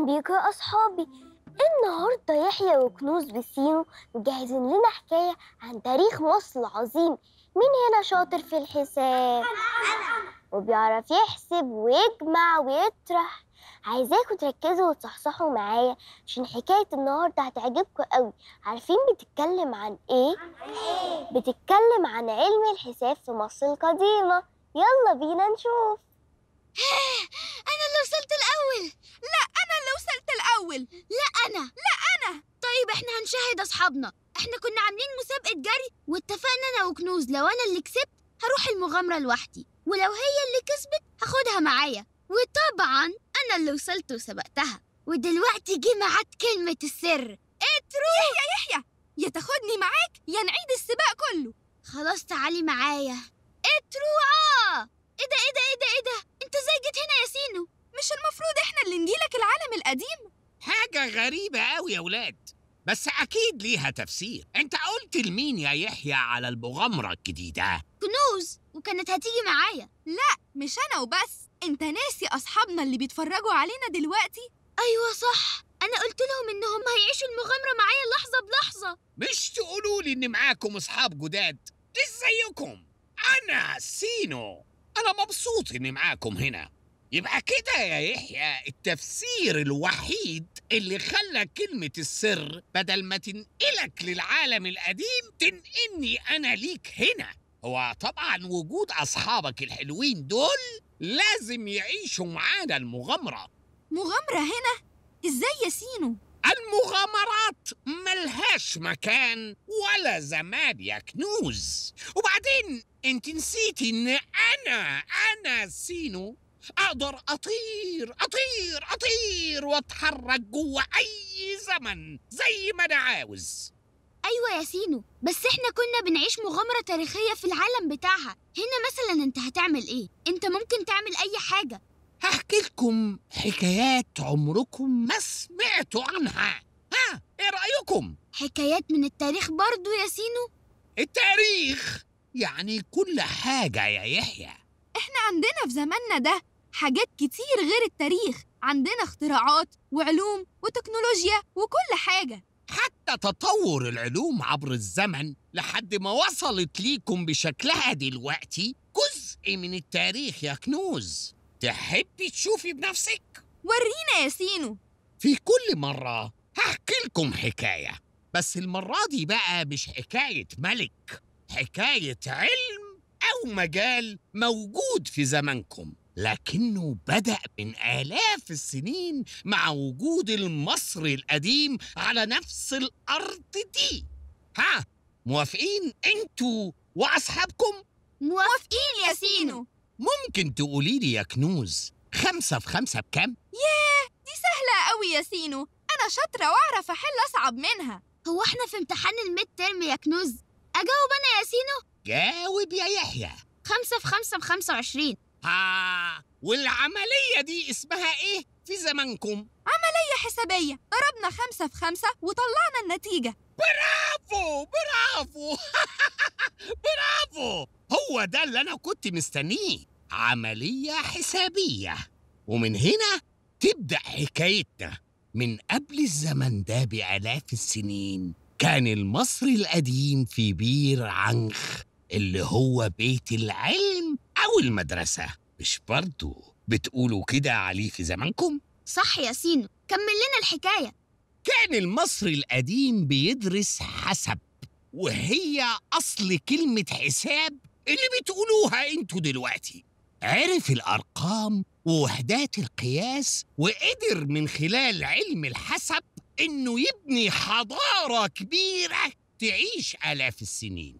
أهلا يا أصحابي النهاردة يحيى وكنوز بسينو مجهزين لنا حكاية عن تاريخ مصر العظيم مين هنا شاطر في الحساب؟ وبيعرف يحسب ويجمع ويطرح عايزاكم تركزوا وتصحصحوا معايا عشان حكاية النهاردة هتعجبكم قوي عارفين بتتكلم عن إيه؟ بتتكلم عن علم الحساب في مصر القديمة يلا بينا نشوف أنا اللي وصلت الأول لا أنا اللي وصلت الأول لا أنا لا أنا طيب إحنا هنشاهد أصحابنا إحنا كنا عاملين مسابقة جري واتفقنا أنا وكنوز لو أنا اللي كسبت هروح المغامرة لوحدي ولو هي اللي كسبت هاخدها معايا وطبعا أنا اللي وصلت وسبقتها ودلوقتي جه معاد كلمة السر اترو إيه، يحيى يحيى يا تاخدني معاك يا نعيد السباق كله خلاص تعالي معايا اترو إيه، ايه ده ايه ده ايه ده ايه ده انت ازاي جيت هنا يا سينو مش المفروض احنا اللي نجيلك العالم القديم حاجة غريبة قوي يا ولاد بس أكيد ليها تفسير أنت قلت لمين يا يحيى على المغامرة الجديدة؟ كنوز وكانت هتيجي معايا لا مش أنا وبس أنت ناسي أصحابنا اللي بيتفرجوا علينا دلوقتي أيوة صح أنا قلت لهم إنهم هيعيشوا المغامرة معايا لحظة بلحظة مش تقولوا لي إن معاكم أصحاب جداد إزيكم؟ أنا سينو أنا مبسوط إني معاكم هنا يبقى كده يا يحيى التفسير الوحيد اللي خلى كلمة السر بدل ما تنقلك للعالم القديم تنقلني أنا ليك هنا هو طبعا وجود أصحابك الحلوين دول لازم يعيشوا معانا المغامرة مغامرة هنا؟ إزاي يا سينو؟ المغامرات ملهاش مكان ولا زمان يا كنوز وبعدين انت نسيتي ان انا انا سينو اقدر اطير اطير اطير واتحرك جوه اي زمن زي ما انا عاوز ايوه يا سينو بس احنا كنا بنعيش مغامره تاريخيه في العالم بتاعها هنا مثلا انت هتعمل ايه انت ممكن تعمل اي حاجه هحكي لكم حكايات عمركم ما سمعتوا عنها ها ايه رأيكم؟ حكايات من التاريخ برضو يا سينو؟ التاريخ يعني كل حاجة يا يحيى احنا عندنا في زماننا ده حاجات كتير غير التاريخ عندنا اختراعات وعلوم وتكنولوجيا وكل حاجة حتى تطور العلوم عبر الزمن لحد ما وصلت ليكم بشكلها دلوقتي جزء من التاريخ يا كنوز تحبي تشوفي بنفسك؟ ورينا يا سينو في كل مرة هحكي لكم حكاية بس المرة دي بقى مش حكاية ملك حكاية علم أو مجال موجود في زمانكم لكنه بدأ من آلاف السنين مع وجود المصري القديم على نفس الأرض دي ها موافقين انتوا وأصحابكم؟ موافقين يا سينو ممكن تقولي لي يا كنوز خمسة في خمسة بكام؟ ياه دي سهلة قوي يا سينو أنا شاطرة وأعرف أحل أصعب منها هو إحنا في امتحان الميد ترم يا كنوز أجاوب أنا يا سينو؟ جاوب يا يحيى خمسة في خمسة بخمسة وعشرين ها والعملية دي اسمها إيه في زمانكم؟ عملية حسابية ضربنا خمسة في خمسة وطلعنا النتيجة برافو برافو برافو هو ده اللي أنا كنت مستنيه عملية حسابية ومن هنا تبدأ حكايتنا من قبل الزمن ده بآلاف السنين كان المصري القديم في بير عنخ اللي هو بيت العلم أو المدرسة مش برضو بتقولوا كده عليه في زمانكم؟ صح يا سينو كمل لنا الحكاية كان المصري القديم بيدرس حسب وهي أصل كلمة حساب اللي بتقولوها انتوا دلوقتي عرف الأرقام ووحدات القياس وقدر من خلال علم الحسب إنه يبني حضارة كبيرة تعيش آلاف السنين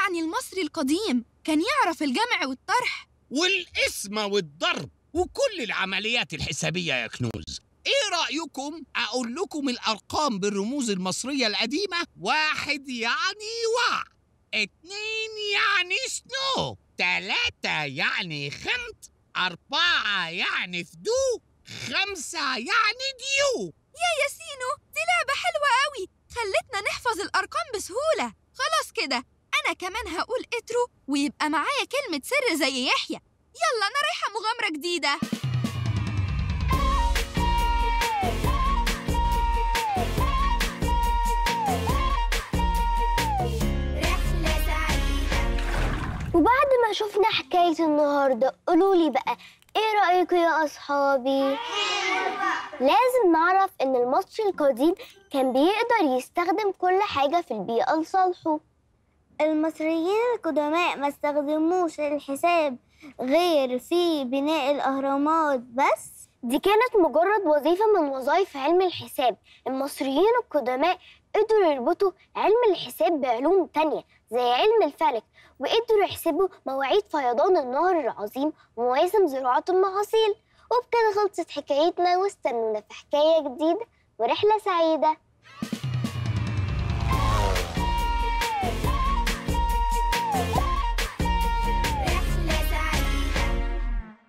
يعني المصري القديم كان يعرف الجمع والطرح والقسمة والضرب وكل العمليات الحسابية يا كنوز ايه رأيكم اقول لكم الارقام بالرموز المصرية القديمة واحد يعني وع اتنين يعني سنو تلاتة يعني خمت أربعة يعني فدو خمسة يعني ديو يا ياسينو دي لعبة حلوة قوي خلتنا نحفظ الأرقام بسهولة خلاص كده أنا كمان هقول إترو ويبقى معايا كلمة سر زي يحيى يلا أنا رايحة مغامرة جديدة شفنا حكاية النهاردة قولولي بقى ايه رأيكم يا أصحابي؟ لازم نعرف إن المصري القديم كان بيقدر يستخدم كل حاجة في البيئة لصالحه المصريين القدماء ما استخدموش الحساب غير في بناء الأهرامات بس دي كانت مجرد وظيفة من وظائف علم الحساب المصريين القدماء قدروا يربطوا علم الحساب بعلوم تانية زي علم الفلك وقدروا يحسبوا مواعيد فيضان النهر العظيم ومواسم زراعة المحاصيل وبكده خلصت حكايتنا واستنونا في حكاية جديدة ورحلة سعيدة